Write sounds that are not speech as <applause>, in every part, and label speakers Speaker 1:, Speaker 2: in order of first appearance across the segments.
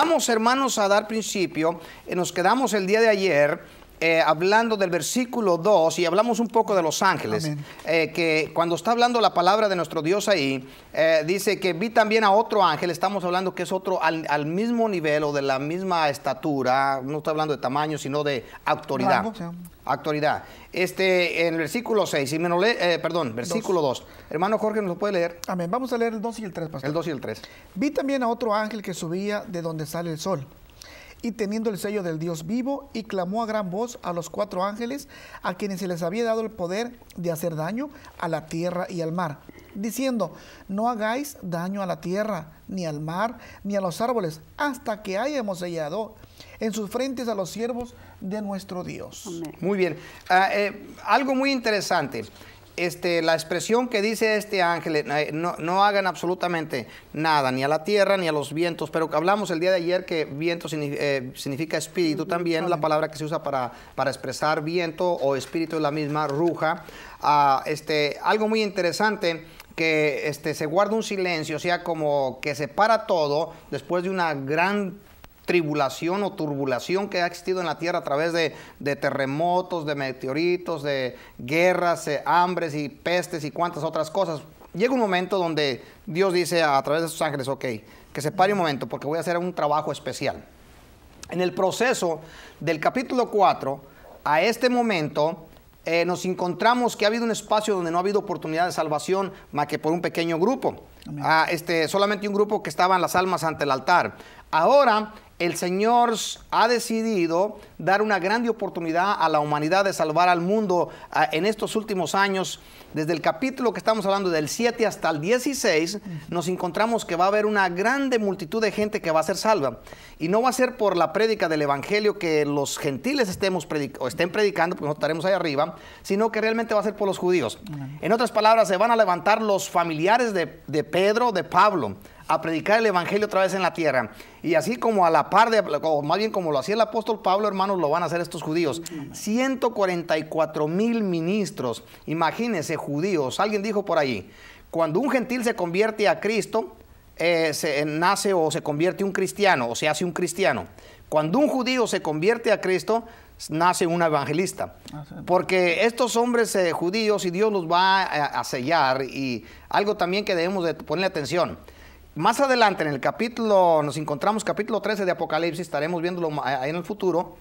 Speaker 1: Vamos, hermanos, a dar principio. Eh, nos quedamos el día de ayer eh, hablando del versículo 2 y hablamos un poco de los ángeles, eh, que cuando está hablando la palabra de nuestro Dios ahí, eh, dice que vi también a otro ángel, estamos hablando que es otro al, mismo nivel o de la misma estatura, no está hablando de tamaño, sino de autoridad. Este, en el versículo 6, y me le, perdón, versículo 2. Hermano Jorge, ¿nos lo puede leer? Amén. Vamos a leer el 2 y el 3, pastor. El 2 y el 3. Vi también a otro ángel que subía de donde sale el sol
Speaker 2: y teniendo el sello del Dios vivo, y clamó a gran voz a los cuatro ángeles, a quienes se les había dado el poder de hacer daño a la tierra y al mar, diciendo, no hagáis daño a la tierra, ni al mar, ni a los árboles, hasta que hayamos sellado
Speaker 1: en sus frentes a los siervos de nuestro Dios. Muy bien. Ah, eh, algo muy interesante. Este, la expresión que dice este ángel, eh, no, hagan absolutamente nada, ni a la tierra, ni a los vientos, pero hablamos el día de ayer que viento eh, significa, espíritu también, la palabra que se usa para, expresar viento o espíritu es la misma ruja. Ah, este, algo muy interesante que este, se guarda un silencio, o sea, como que se para todo después de una gran tribulación o turbulación que ha existido en la tierra a través de, terremotos, de meteoritos, de guerras, de eh, hambres y pestes y cuantas otras cosas. Llega un momento donde Dios dice a, través de sus ángeles, ok, que se pare un momento porque voy a hacer un trabajo especial. En el proceso del capítulo 4 a este momento, eh, nos encontramos que ha habido un espacio donde no ha habido oportunidad de salvación más que por un pequeño grupo. Ah, este, solamente un grupo que estaban las almas ante el altar. Ahora el Señor ha decidido dar una grande oportunidad a la humanidad de salvar al mundo ah, en estos últimos años. Desde el capítulo que estamos hablando, del 7 hasta el 16, nos encontramos que va a haber una grande multitud de gente que va a ser salva. Y no va a ser por la prédica del Evangelio que los gentiles estemos estén predicando, porque nosotros estaremos ahí arriba, sino que realmente va a ser por los judíos. En otras palabras, se van a levantar los familiares de Pedro, de Pablo a predicar el Evangelio otra vez en la tierra. Y así como a la par de, o más bien como lo hacía el apóstol Pablo, hermanos, lo van a hacer estos judíos. 144 mil ministros, imagínense judíos, alguien dijo por allí, cuando un gentil se convierte a Cristo, eh, nace o se convierte un cristiano, o se hace un cristiano. Cuando un judío se convierte a Cristo, nace un evangelista. Ah, Porque estos hombres eh, judíos, y Dios los va a, sellar, y algo también que debemos de ponerle atención, más adelante en el capítulo, nos encontramos capítulo 13 de Apocalipsis, estaremos viéndolo ahí en el futuro.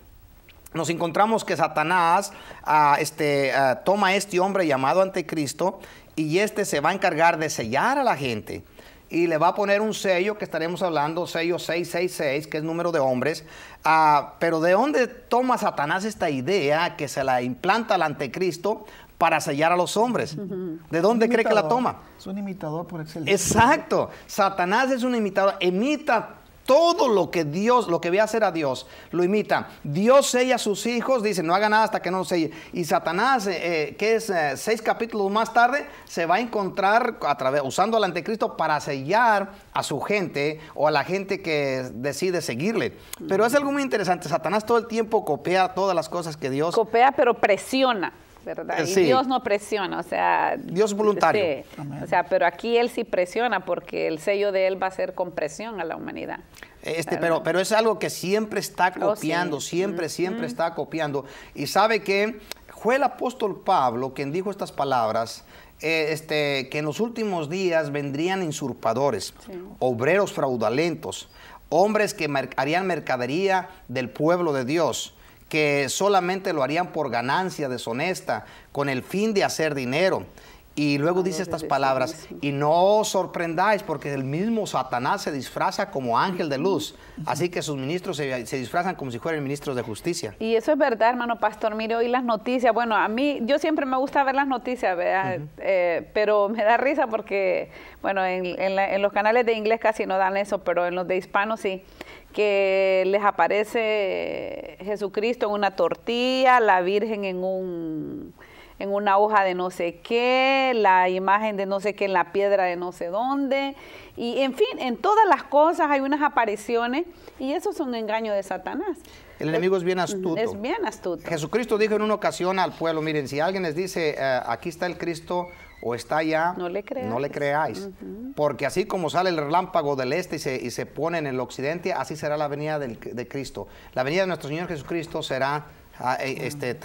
Speaker 1: Nos encontramos que Satanás ah, este, ah, toma este hombre llamado Anticristo y este se va a encargar de sellar a la gente y le va a poner un sello que estaremos hablando, sello 666, que es número de hombres. Ah, pero ¿de dónde toma Satanás esta idea que se la implanta al anticristo? para sellar a los hombres.
Speaker 2: ¿De dónde cree que la toma? Es un imitador por excelencia. Exacto.
Speaker 1: Satanás es un imitador. Emita todo lo que Dios, lo que ve hacer a Dios, lo imita. Dios sella a sus hijos, dice, no haga nada hasta que no se selle. Y Satanás, eh, eh, que es eh, seis capítulos más tarde, se va a encontrar a través, usando al anticristo para sellar a su gente o a la gente que decide seguirle. Pero es algo muy interesante. Satanás todo el tiempo copia todas las cosas que Dios. Copia, pero presiona.
Speaker 3: Dios no presiona, o sea... Dios voluntario. O sea, pero aquí Él sí presiona porque el sello de Él va a ser con presión a la humanidad.
Speaker 1: Este, pero, pero es algo que siempre está oh, copiando, siempre, mm, siempre mm. está copiando. Y sabe que fue el apóstol Pablo quien dijo estas palabras, eh, este, que en los últimos días vendrían insurpadores, obreros fraudulentos, hombres que harían mercadería del pueblo de Dios que solamente lo harían por ganancia deshonesta, con el fin de hacer dinero y luego dice estas palabras, y no os sorprendáis porque el mismo Satanás se disfraza como ángel de luz, así que sus ministros se, disfrazan como si fueran ministros de justicia.
Speaker 3: Y eso es verdad, hermano pastor, mire hoy las noticias, bueno, a mí yo siempre me gusta ver las noticias, ¿verdad? Eh, pero me da risa porque, bueno, en, en los canales de inglés casi no dan eso, pero en los de hispanos sí que les aparece Jesucristo en una tortilla, la Virgen en un en una hoja de no sé qué, la imagen de no sé qué en la piedra de no sé dónde. Y en fin, en todas las cosas hay unas apariciones y eso es un engaño de Satanás.
Speaker 1: El enemigo es, bien astuto. Es
Speaker 3: bien astuto.
Speaker 1: Jesucristo dijo en una ocasión al pueblo, miren, si alguien les dice, eh, aquí está el Cristo, o está allá, no le, creáis. Porque así como sale el relámpago del este y se, y se pone en el occidente, así será la venida de Cristo. La venida de nuestro Señor Jesucristo será Ah, e, este,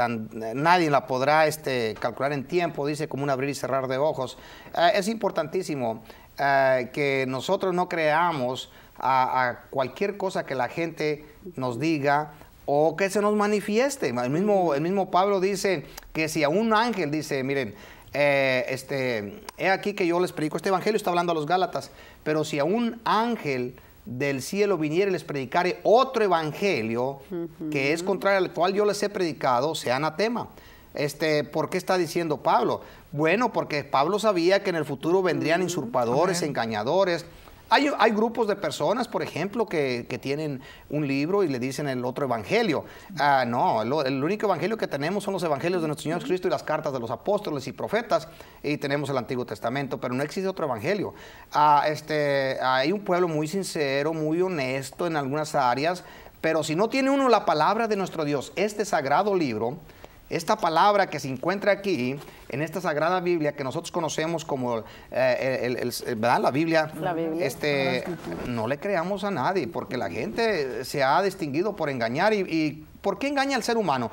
Speaker 1: nadie la podrá este, calcular en tiempo, dice como un abrir y cerrar de ojos. Ah, es importantísimo ah, que nosotros no creamos a, cualquier cosa que la gente nos diga o que se nos manifieste. El mismo, Pablo dice que si a un ángel dice, miren, eh, este, he aquí que yo les predico este evangelio, está hablando a los Gálatas, pero si a un ángel del cielo viniera y les predicare otro evangelio que es contrario al cual yo les he predicado, sea anatema. Este, ¿Por qué está diciendo Pablo? Bueno, porque Pablo sabía que en el futuro vendrían insurpadores, usurpadores, engañadores, hay, grupos de personas, por ejemplo, que, tienen un libro y le dicen el otro evangelio. Ah, no, el único evangelio que tenemos son los evangelios de nuestro Señor Cristo y las cartas de los apóstoles y profetas, y tenemos el Antiguo Testamento, pero no existe otro evangelio. Ah, este, hay un pueblo muy sincero, muy honesto en algunas áreas, pero si no tiene uno la palabra de nuestro Dios, este sagrado libro, esta palabra que se encuentra aquí, en esta Sagrada Biblia que nosotros conocemos como eh, la Biblia, Este, no le creamos a nadie, porque la gente se ha distinguido por engañar. ¿Y, por qué engaña al ser humano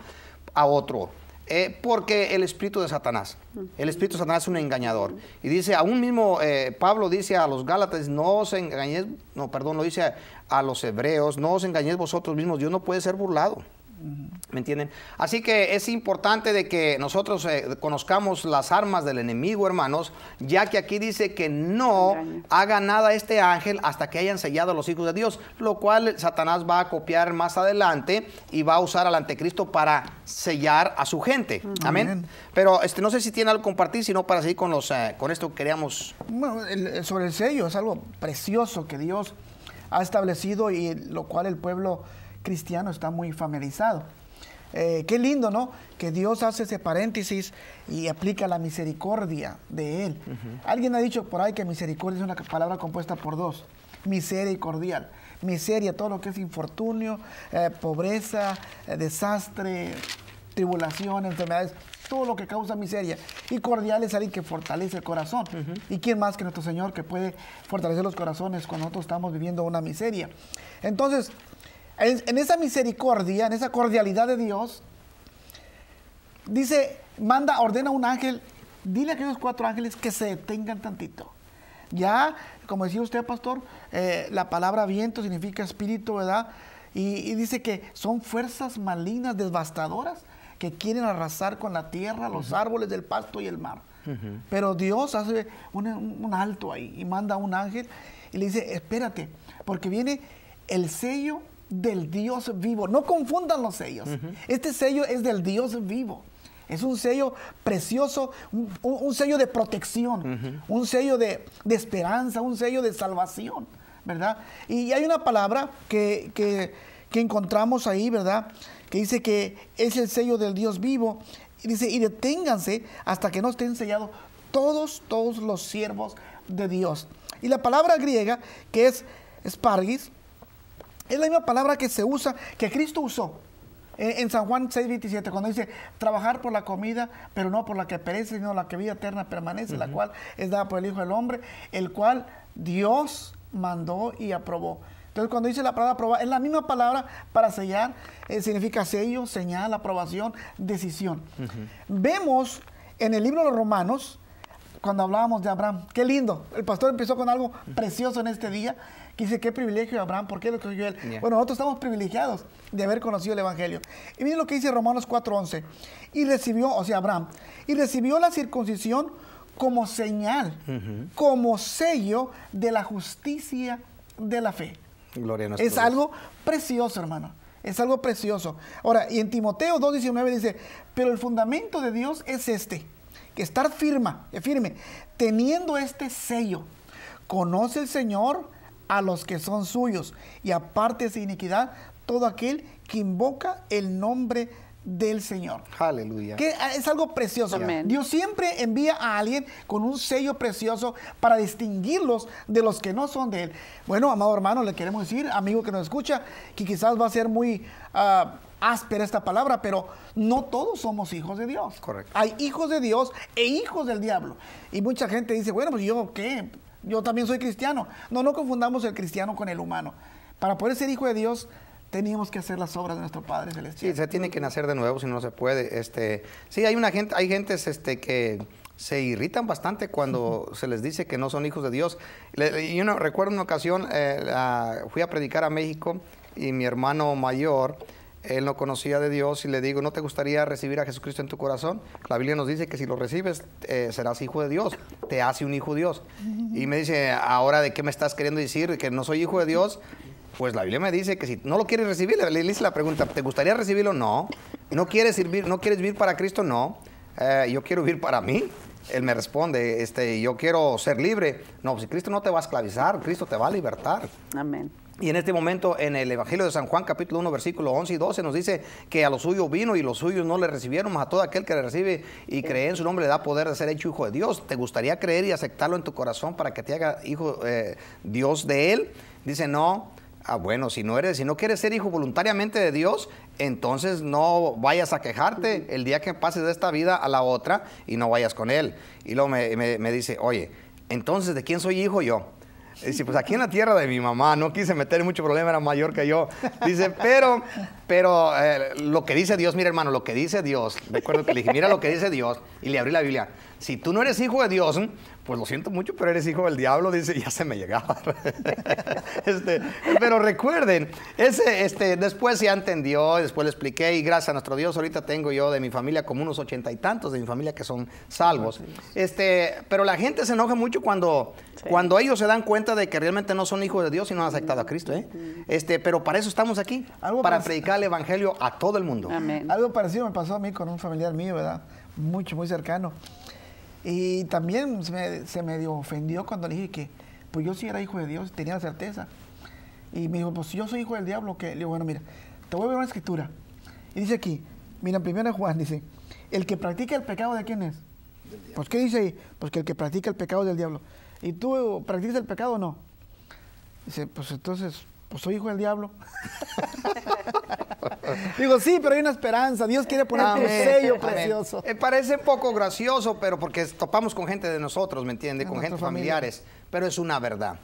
Speaker 1: a otro? Eh, porque el espíritu de Satanás, el espíritu de Satanás es un engañador. Y dice, aún mismo eh, Pablo dice a los Gálatas, no os engañéis, no, perdón, lo dice a, a los hebreos, no os engañéis vosotros mismos, Dios no puede ser burlado. ¿Me entienden? Así que es importante de que nosotros eh, conozcamos las armas del enemigo, hermanos, ya que aquí dice que no haga nada este ángel hasta que hayan sellado a los hijos de Dios, lo cual Satanás va a copiar más adelante y va a usar al anticristo para sellar a su gente. Amén. Pero este, no sé si tiene algo que compartir, sino para seguir con, los, eh, con esto que queríamos.
Speaker 2: Bueno, sobre el sello es algo precioso que Dios ha establecido y lo cual el pueblo cristiano está muy familiarizado. Eh, qué lindo, ¿no? Que Dios hace ese paréntesis y aplica la misericordia de Él. Alguien ha dicho por ahí que misericordia es una palabra compuesta por dos. miseria y cordial. Miseria, todo lo que es infortunio, eh, pobreza, eh, desastre, tribulación, enfermedades, todo lo que causa miseria. Y cordial es alguien que fortalece el corazón. ¿Y quién más que nuestro Señor que puede fortalecer los corazones cuando nosotros estamos viviendo una miseria? Entonces, en, esa misericordia, en esa cordialidad de Dios, dice, manda, ordena a un ángel, dile a aquellos cuatro ángeles que se detengan tantito. Ya, como decía usted, pastor, eh, la palabra viento significa espíritu, ¿verdad? Y, dice que son fuerzas malignas, devastadoras, que quieren arrasar con la tierra, los árboles el pasto y el mar. Pero Dios hace un, un, alto ahí y manda a un ángel y le dice, espérate, porque viene el sello del Dios vivo. No confundan los sellos. Este sello es del Dios vivo. Es un sello precioso, un, sello de protección, un sello de, esperanza, un sello de salvación, ¿verdad? Y hay una palabra que, encontramos ahí, ¿verdad? Que dice que es el sello del Dios vivo. Y dice, y deténganse hasta que no estén sellados todos, todos los siervos de Dios. Y la palabra griega que es espargis, es la misma palabra que se usa, que Cristo usó en San Juan 6:27, cuando dice, trabajar por la comida, pero no por la que perece, sino la que vida eterna permanece, la cual es dada por el Hijo del Hombre, el cual Dios mandó y aprobó. Entonces, cuando dice la palabra aprobar, es la misma palabra para sellar, eh, significa sello, señal, aprobación, decisión. Vemos en el libro de los Romanos, cuando hablábamos de Abraham, qué lindo, el pastor empezó con algo precioso en este día, dice, qué privilegio Abraham, ¿por qué lo escogió él? Bueno, nosotros estamos privilegiados de haber conocido el Evangelio. Y miren lo que dice Romanos 4:11. Y recibió, o sea, Abraham, y recibió la circuncisión como señal, como sello de la justicia de la fe.
Speaker 1: Gloria es algo
Speaker 2: precioso, hermano. Es algo precioso. Ahora, y en Timoteo 2.19 dice, pero el fundamento de Dios es este, que estar firma, eh, firme, teniendo este sello. Conoce el Señor a los que son suyos, y aparte de iniquidad, todo aquel que invoca el nombre del Señor. Aleluya. Que es algo precioso. Dios siempre envía a alguien con un sello precioso para distinguirlos de los que no son de Él. Bueno, amado hermano, le queremos decir, amigo que nos escucha, que quizás va a ser muy ah, áspera esta palabra, pero no todos somos hijos de Dios. Correcto. Hay hijos de Dios e hijos del diablo. Y mucha gente dice, bueno, pues yo qué, yo también soy cristiano. No, no confundamos el cristiano con el humano. Para poder ser hijo de Dios, teníamos que hacer las obras de nuestro Padre Celestial.
Speaker 1: Sí, se tiene que nacer de nuevo si no se puede. Este, sí, hay una gente, hay gentes este, que se irritan bastante cuando se les dice que no son hijos de Dios. y uno, recuerdo una ocasión, eh, fui a predicar a México y mi hermano mayor él no conocía de Dios y le digo, ¿no te gustaría recibir a Jesucristo en tu corazón? La Biblia nos dice que si lo recibes, eh, serás hijo de Dios, te hace un hijo de Dios. Y me dice, ¿ahora de qué me estás queriendo decir? ¿Que no soy hijo de Dios? Pues la Biblia me dice que si no lo quieres recibir, le hice la pregunta, ¿te gustaría recibirlo? No. ¿No quieres, servir, no quieres vivir para Cristo? No. Eh, yo quiero vivir para mí él me responde, este, yo quiero ser libre. No, pues, si Cristo no te va a esclavizar, Cristo te va a libertar. Amén. Y en este momento, en el Evangelio de San Juan, capítulo 1, versículo 11 y 12, nos dice que a los suyos vino y los suyos no le recibieron, mas a todo aquel que le recibe y cree en su nombre le da poder de ser hecho hijo de Dios. ¿Te gustaría creer y aceptarlo en tu corazón para que te haga hijo eh, Dios de él? Dice, no. Ah, bueno, si no eres, si no quieres ser hijo voluntariamente de Dios, entonces no vayas a quejarte el día que pases de esta vida a la otra y no vayas con él. Y luego me, dice, oye, entonces, ¿de quién soy hijo yo? Dice, pues aquí en la tierra de mi mamá, no quise meter mucho problema, era mayor que yo. Dice, pero, pero eh, lo que dice Dios, mira hermano, lo que dice Dios, acuerdo que le dije, mira lo que dice Dios, y le abrí la Biblia. Si tú no eres hijo de Dios, pues lo siento mucho, pero eres hijo del diablo, dice, ya se me llegaba. <laughs> Este, pero recuerden, ese, este, después ya entendió, después le expliqué y gracias a nuestro Dios, ahorita tengo yo de mi familia como unos ochenta y tantos de mi familia que son salvos. Este, pero la gente se enoja mucho cuando, cuando ellos se dan cuenta de que realmente no son hijos de Dios y no han aceptado a Cristo. ¿eh? Este, pero para eso estamos aquí, para predicar el Evangelio a todo el mundo.
Speaker 2: Algo parecido me pasó a mí con un familiar mío, ¿verdad? Mucho, muy cercano. Y también se me, dio ofendió cuando le dije que, pues yo sí era hijo de Dios, tenía la certeza. Y me dijo, pues yo soy hijo del diablo, que le digo, bueno, mira, te voy a ver una escritura. Y dice aquí, mira, primera Juan dice, el que practica el pecado de quién es? Pues qué dice ahí, pues que el que practica el pecado del diablo. ¿Y tú practicas el pecado o no? Dice, pues entonces, pues soy hijo del diablo. <laughs> Digo, sí, pero hay una esperanza. Dios quiere poner eh, un sello precioso.
Speaker 1: Me parece poco gracioso, pero porque topamos con gente de nosotros, ¿me entiende? Con gente familiares. Pero es una verdad.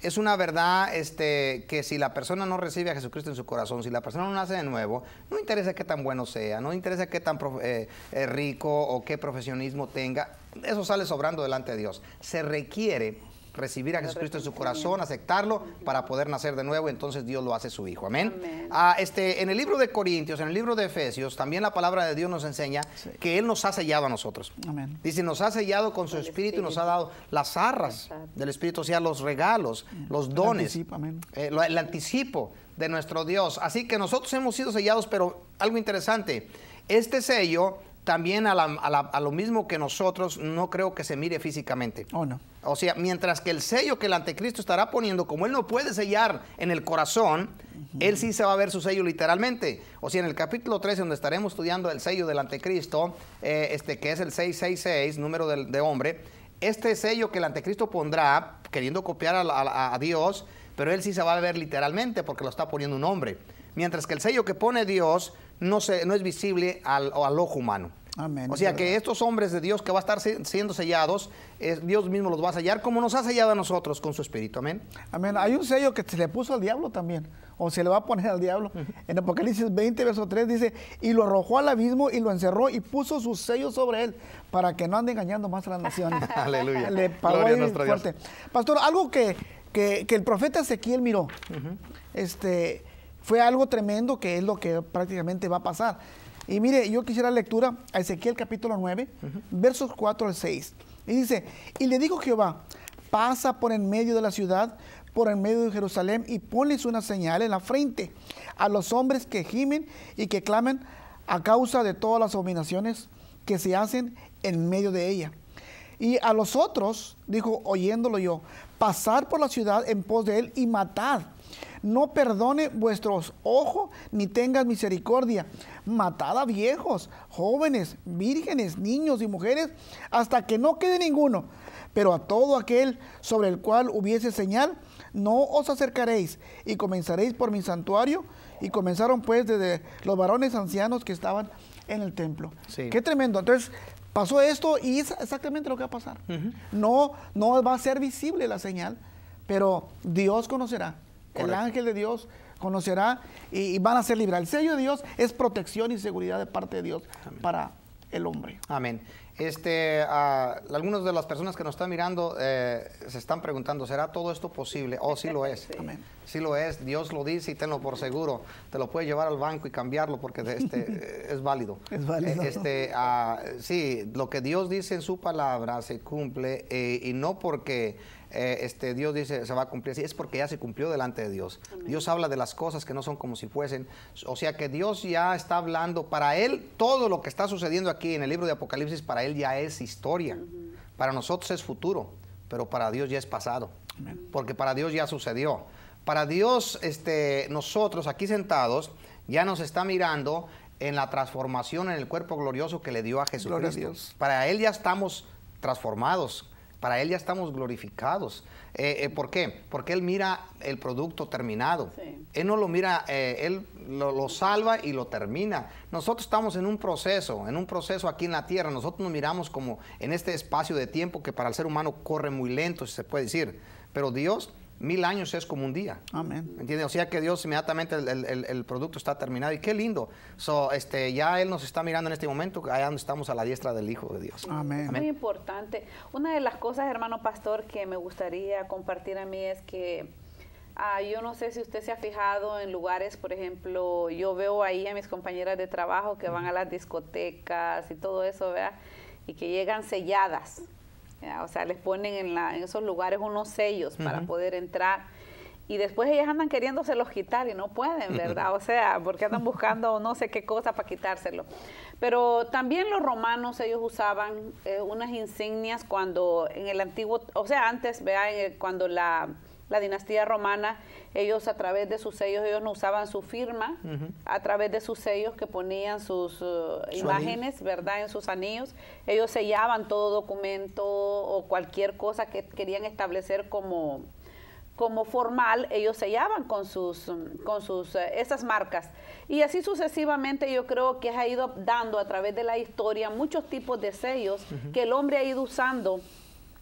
Speaker 1: Es una verdad este, que si la persona no recibe a Jesucristo en su corazón, si la persona no nace de nuevo, no interesa qué tan bueno sea, no interesa qué tan eh, eh, rico o qué profesionismo tenga, eso sale sobrando delante de Dios. Se requiere recibir a Jesucristo en su corazón, aceptarlo para poder nacer de nuevo, entonces Dios lo hace su hijo. Amén. Ah, este, en el libro de Corintios, en el libro de Efesios, también la palabra de Dios nos enseña que Él nos ha sellado a nosotros. Amén. Dice, nos ha sellado con, su espíritu, y nos ha dado las arras del Espíritu, o sea, los regalos, los dones, eh, el anticipo de nuestro Dios. Así que nosotros hemos sido sellados, pero algo interesante, este sello también a, lo mismo que nosotros, no creo que se mire físicamente. o oh, no. O sea, mientras que el sello que el anticristo estará poniendo, como él no puede sellar en el corazón, él sí se va a ver su sello literalmente. O sea, en el capítulo 13, donde estaremos estudiando el sello del anticristo, eh, este, que es el 666, número de, hombre, este sello que el anticristo pondrá, queriendo copiar a, Dios, pero él sí se va a ver literalmente porque lo está poniendo un hombre. Mientras que el sello que pone Dios no, es visible al, al ojo humano. O sea que estos hombres de Dios que va a estar siendo sellados, Dios mismo los va a sellar como nos ha sellado a nosotros con su espíritu. Amén. Amén. Hay un sello que se le puso al diablo también, o se le va a poner al diablo. En
Speaker 2: Apocalipsis 20, verso 3 dice, y lo arrojó al abismo y lo encerró y puso su sello sobre él para que no ande engañando más a las naciones. <laughs> Aleluya. Le a nuestro Dios. Pastor, algo que, que, el profeta Ezequiel miró, este, fue algo tremendo que es lo que prácticamente va a pasar y mire, yo quisiera lectura a Ezequiel capítulo 9, versos 4 al 6. Y dice, y le dijo Jehová, pasa por en medio de la ciudad, por en medio de Jerusalén, y ponles una señal en la frente a los hombres que gimen y que clamen a causa de todas las abominaciones que se hacen en medio de ella. Y a los otros, dijo, oyéndolo yo, pasar por la ciudad en pos de él y matar no perdone vuestros ojos, ni tengas misericordia. Matad a viejos, jóvenes, vírgenes, niños y mujeres, hasta que no quede ninguno. Pero a todo aquel sobre el cual hubiese señal, no os acercaréis y comenzaréis por mi santuario. Y comenzaron pues desde los varones ancianos que estaban en el templo. Qué tremendo. Entonces, pasó esto y es exactamente lo que va a pasar. No, no va a ser visible la señal, pero Dios conocerá el ángel de Dios conocerá y, van a ser libres. El
Speaker 1: sello de Dios es protección y seguridad de parte de Dios para el hombre. Amén. Este, ah, algunas de las personas que nos están mirando eh, se están preguntando, ¿será todo esto posible? Oh, sí lo es. <laughs> Sí. lo es. Dios lo dice y tenlo por seguro. Te lo puedes llevar al banco y cambiarlo porque este, <laughs> eh, es válido. <laughs> Es válido. Eh, este, ah, sí, lo que Dios dice en su palabra se cumple y no porque eh, este, Dios dice, se va a cumplir así, es porque ya se cumplió delante de Dios. Dios habla de las cosas que no son como si fuesen. O sea que Dios ya está hablando, para Él todo lo que está sucediendo aquí en el libro de Apocalipsis, para Él ya es historia. Para nosotros es futuro, pero para Dios ya es pasado, porque para Dios ya sucedió. Para Dios, este, nosotros aquí sentados, ya nos está mirando en la transformación en el cuerpo glorioso que le dio a Jesucristo. Para Él ya estamos transformados para Él ya estamos glorificados. Eh, eh, ¿Por qué? Porque Él mira el producto terminado. Él no lo mira, eh, Él lo, lo, salva y lo termina. Nosotros estamos en un proceso, en un proceso aquí en la tierra. Nosotros nos miramos como en este espacio de tiempo que para el ser humano corre muy lento, si se puede decir. Pero Dios mil años es como un día. Amén. ¿Entiendes? O sea que Dios inmediatamente el, producto está terminado. Y qué lindo. este, ya Él nos está mirando en este momento, allá donde estamos a la diestra del Hijo de Dios. Amén. Muy
Speaker 3: importante. Una de las cosas, hermano pastor, que me gustaría compartir a mí es que ah, yo no sé si usted se ha fijado en lugares, por ejemplo, yo veo ahí a mis compañeras de trabajo que van a las discotecas y todo eso, ¿verdad? Y que llegan selladas. O sea, les ponen en, esos lugares unos sellos para poder entrar y después ellas andan queriéndoselos quitar y no pueden, ¿verdad? O sea, porque andan buscando no sé qué cosa para quitárselo. Pero también los romanos, ellos usaban eh, unas insignias cuando en el antiguo, o sea, antes, vea eh, cuando la la dinastía romana, ellos a través de sus sellos, ellos no usaban su firma, a través de sus sellos que ponían sus eh, imágenes, ¿verdad? En sus anillos, ellos sellaban todo documento o cualquier cosa que querían establecer como como formal, ellos sellaban con sus, con sus, eh, esas marcas. Y así sucesivamente yo creo que ha ido dando a través de la historia muchos tipos de sellos que el hombre ha ido usando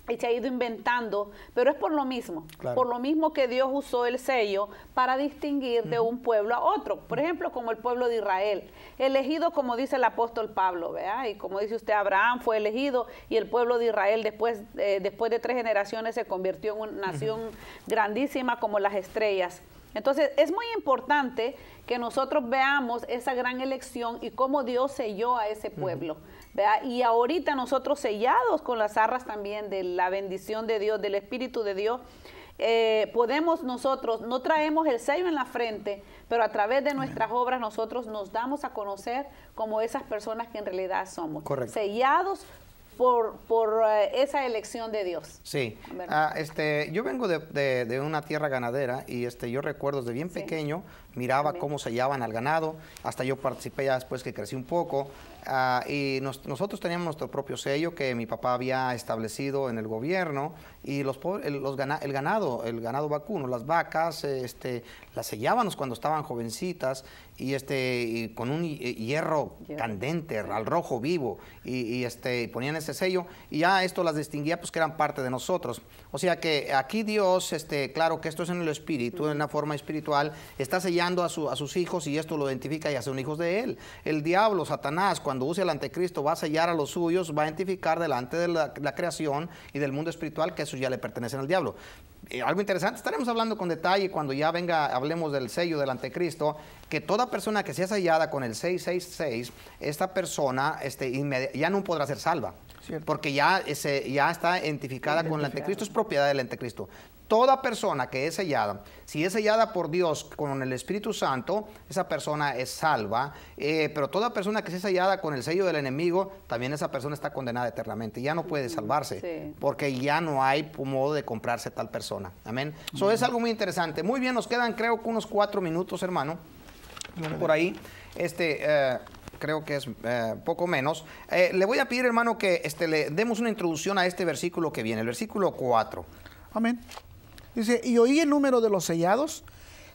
Speaker 3: y se ha ido inventando, pero es por lo mismo, por lo mismo que Dios usó el sello para distinguir de un pueblo a otro, por ejemplo, como el pueblo de Israel, elegido como dice el apóstol Pablo, ¿vea? y como dice usted, Abraham fue elegido y el pueblo de Israel después, eh, después de tres generaciones se convirtió en una nación grandísima como las estrellas. Entonces, es muy importante que nosotros veamos esa gran elección y cómo Dios selló a ese pueblo. Y ahorita nosotros sellados con las arras también de la bendición de Dios, del Espíritu de Dios, eh, podemos nosotros, no traemos el sello en la frente, pero a través de nuestras obras nosotros nos damos a conocer como esas personas que en realidad somos. Correcto. Sellados por, eh, esa elección de Dios.
Speaker 1: Sí. Ah, este, yo vengo de, una tierra ganadera y este, yo recuerdo desde bien pequeño, miraba cómo sellaban al ganado, hasta yo participé ya después que crecí un poco, Ah, y nosotros teníamos nuestro propio sello que mi papá había establecido en el gobierno y los, el, los el ganado, el ganado vacuno, las vacas, este, las sellábamos cuando estaban jovencitas y este con un hierro candente, al rojo vivo y, este ponían ese sello y ya esto las distinguía pues que eran parte de nosotros. O sea que aquí Dios, este, claro que esto es en el espíritu, en una forma espiritual, está sellando a, su, a sus hijos y esto lo identifica y hace un hijos de él. El diablo, Satanás, cuando cuando use el anticristo va a sellar a los suyos, va a identificar delante de la, creación y del mundo espiritual que eso ya le pertenece al diablo. algo interesante, estaremos hablando con detalle cuando ya venga, hablemos del sello del anticristo, que toda persona que sea sellada con el 666, esta persona este, ya no podrá ser salva. Porque ya, ya está identificada con el anticristo, es propiedad del anticristo. Toda persona que es sellada, si es sellada por Dios con el Espíritu Santo, esa persona es salva, eh, pero toda persona que es sellada con el sello del enemigo, también esa persona está condenada eternamente, ya no puede salvarse, porque ya no hay modo de comprarse tal persona. Amén. Eso es algo muy interesante. Muy bien, nos quedan creo que unos cuatro minutos, hermano, por ahí. Este, eh, creo que es eh, poco menos. le voy a pedir, hermano, que este, le demos una introducción a este versículo que viene, el versículo 4.
Speaker 2: Amén. Dice, y oí el número de los sellados,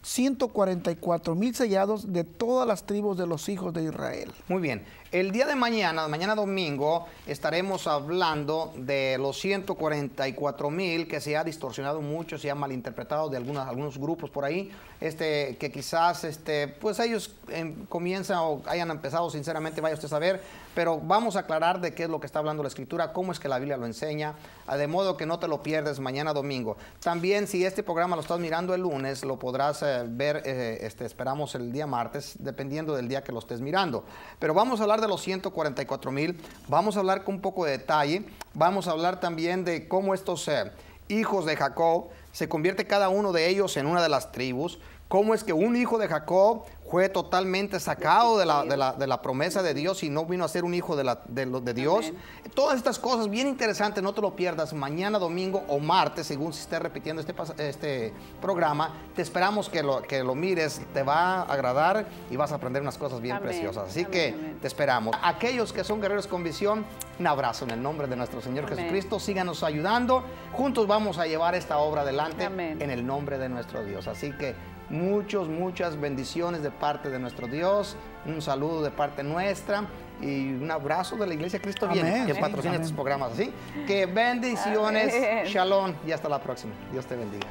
Speaker 2: 144 mil sellados de todas las
Speaker 1: tribus de los hijos de Israel. Muy bien, el día de mañana, mañana domingo, estaremos hablando de los 144 mil que se ha distorsionado mucho, se ha malinterpretado de algunas, algunos grupos por ahí, este, que quizás este, pues ellos em, comienzan o hayan empezado, sinceramente, vaya usted a ver, pero vamos a aclarar de qué es lo que está hablando la Escritura, cómo es que la Biblia lo enseña, ah, de modo que no te lo pierdes mañana domingo. También si este programa lo estás mirando el lunes, lo podrás eh, ver, eh, este, esperamos el día martes, dependiendo del día que lo estés mirando. Pero vamos a hablar de los 144 mil, vamos a hablar con un poco de detalle, vamos a hablar también de cómo estos eh, hijos de Jacob, se convierte cada uno de ellos en una de las tribus, cómo es que un hijo de Jacob fue totalmente sacado de la, de la, promesa de Dios y no vino a ser un hijo de, la, de, Dios. Todas estas cosas bien interesantes, no te lo pierdas. Mañana, domingo o martes, según si esté repitiendo este, este programa, te esperamos que lo, que lo mires, te va a agradar y vas a aprender unas cosas bien preciosas. Así que te esperamos. Aquellos que son guerreros con visión, un abrazo en el nombre de nuestro Señor Jesucristo. Síganos ayudando. Juntos vamos a llevar esta obra adelante en el nombre de nuestro Dios. Así que Muchas, muchas bendiciones de parte de nuestro Dios, un saludo de parte nuestra y un abrazo de la Iglesia Cristo que patrocina estos programas así. Que bendiciones, shalom y hasta la próxima. Dios te bendiga.